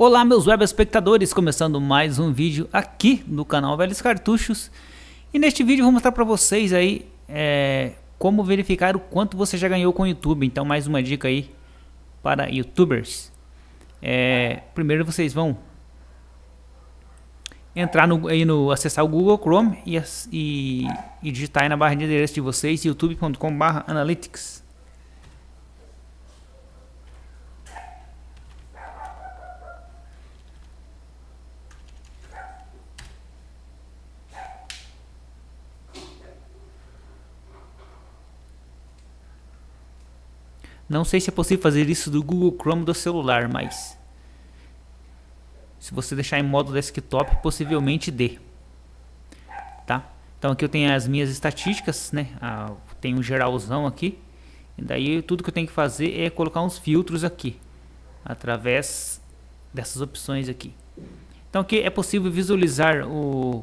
Olá meus web espectadores, começando mais um vídeo aqui no canal Velhos Cartuchos E neste vídeo eu vou mostrar para vocês aí é, como verificar o quanto você já ganhou com o YouTube Então mais uma dica aí para youtubers é, Primeiro vocês vão entrar no, aí no acessar o Google Chrome e, e, e digitar aí na barra de endereço de vocês youtube.com/analytics Não sei se é possível fazer isso do Google Chrome do celular, mas se você deixar em modo desktop, possivelmente dê. Tá? Então aqui eu tenho as minhas estatísticas, né? Ah, tem um geralzão aqui. E daí tudo que eu tenho que fazer é colocar uns filtros aqui, através dessas opções aqui. Então aqui é possível visualizar o,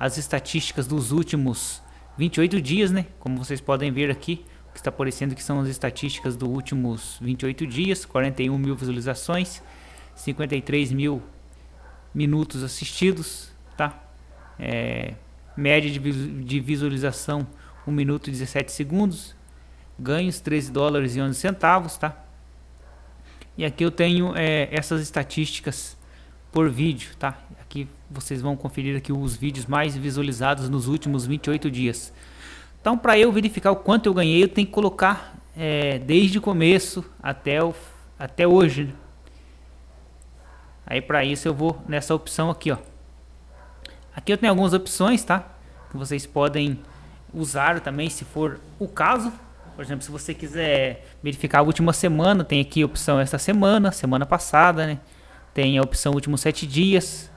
as estatísticas dos últimos 28 dias, né? Como vocês podem ver aqui, que está aparecendo que são as estatísticas dos últimos 28 dias, 41 mil visualizações, 53 mil minutos assistidos, tá? É, média de visualização 1 minuto e 17 segundos, ganhos 13 dólares e 11 centavos, tá? E aqui eu tenho é, essas estatísticas por vídeo, tá? Aqui vocês vão conferir aqui os vídeos mais visualizados nos últimos 28 dias. Então, para eu verificar o quanto eu ganhei, eu tenho que colocar é, desde o começo até, o, até hoje. Aí, para isso, eu vou nessa opção aqui, ó. Aqui eu tenho algumas opções, tá? Que vocês podem usar também, se for o caso. Por exemplo, se você quiser verificar a última semana, tem aqui a opção esta semana, semana passada, né? Tem a opção últimos sete dias,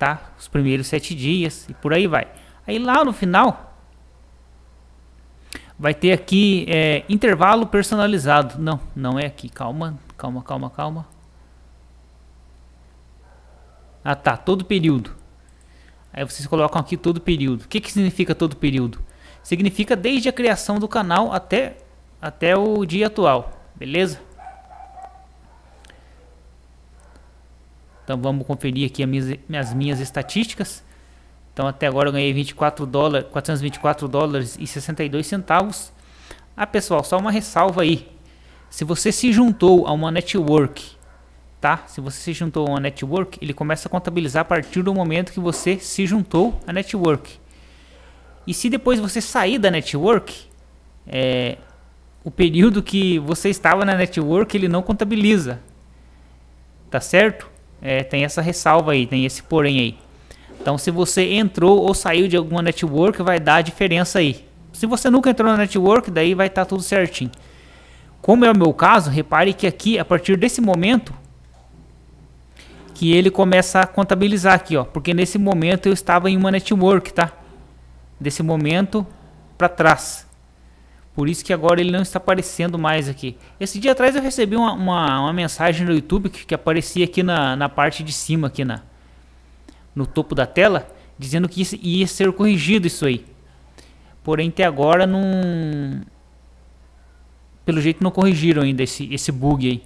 tá? Os primeiros sete dias e por aí vai. Aí lá no final, Vai ter aqui é, intervalo personalizado. Não, não é aqui. Calma, calma, calma, calma. Ah tá, todo período. Aí vocês colocam aqui todo período. O que, que significa todo período? Significa desde a criação do canal até, até o dia atual, beleza? Então vamos conferir aqui as minhas, as minhas estatísticas. Então até agora eu ganhei 24 dólares, 424 dólares e 62 centavos. Ah, pessoal, só uma ressalva aí. Se você se juntou a uma network, tá? Se você se juntou a uma network, ele começa a contabilizar a partir do momento que você se juntou à network. E se depois você sair da network, é, o período que você estava na network ele não contabiliza, tá certo? É, tem essa ressalva aí, tem esse porém aí. Então, se você entrou ou saiu de alguma network, vai dar a diferença aí. Se você nunca entrou na network, daí vai estar tá tudo certinho. Como é o meu caso, repare que aqui, a partir desse momento, que ele começa a contabilizar aqui, ó, porque nesse momento eu estava em uma network, tá? Desse momento para trás. Por isso que agora ele não está aparecendo mais aqui. Esse dia atrás eu recebi uma, uma, uma mensagem no YouTube que, que aparecia aqui na, na parte de cima, aqui na, né? no topo da tela dizendo que ia ser corrigido isso aí. Porém, até agora não. Pelo jeito não corrigiram ainda esse, esse bug aí.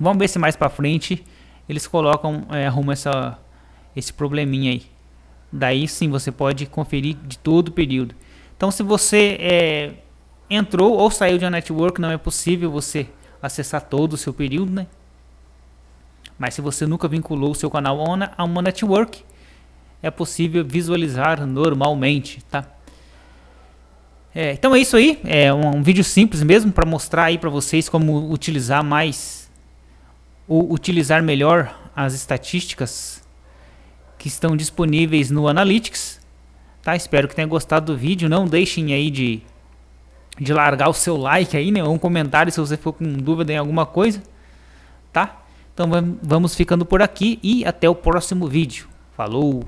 Vamos ver se mais pra frente eles colocam, é, arrumam essa, esse probleminha aí. Daí sim você pode conferir de todo o período. Então se você é, entrou ou saiu de uma network, não é possível você acessar todo o seu período, né? Mas se você nunca vinculou o seu canal ONA a uma network, é possível visualizar normalmente, tá? É, então é isso aí, é um, um vídeo simples mesmo para mostrar aí para vocês como utilizar mais ou utilizar melhor as estatísticas que estão disponíveis no Analytics. Tá? Espero que tenha gostado do vídeo, não deixem aí de, de largar o seu like aí, né, ou um comentário se você for com dúvida em alguma coisa, tá? Então vamos ficando por aqui e até o próximo vídeo. Falou!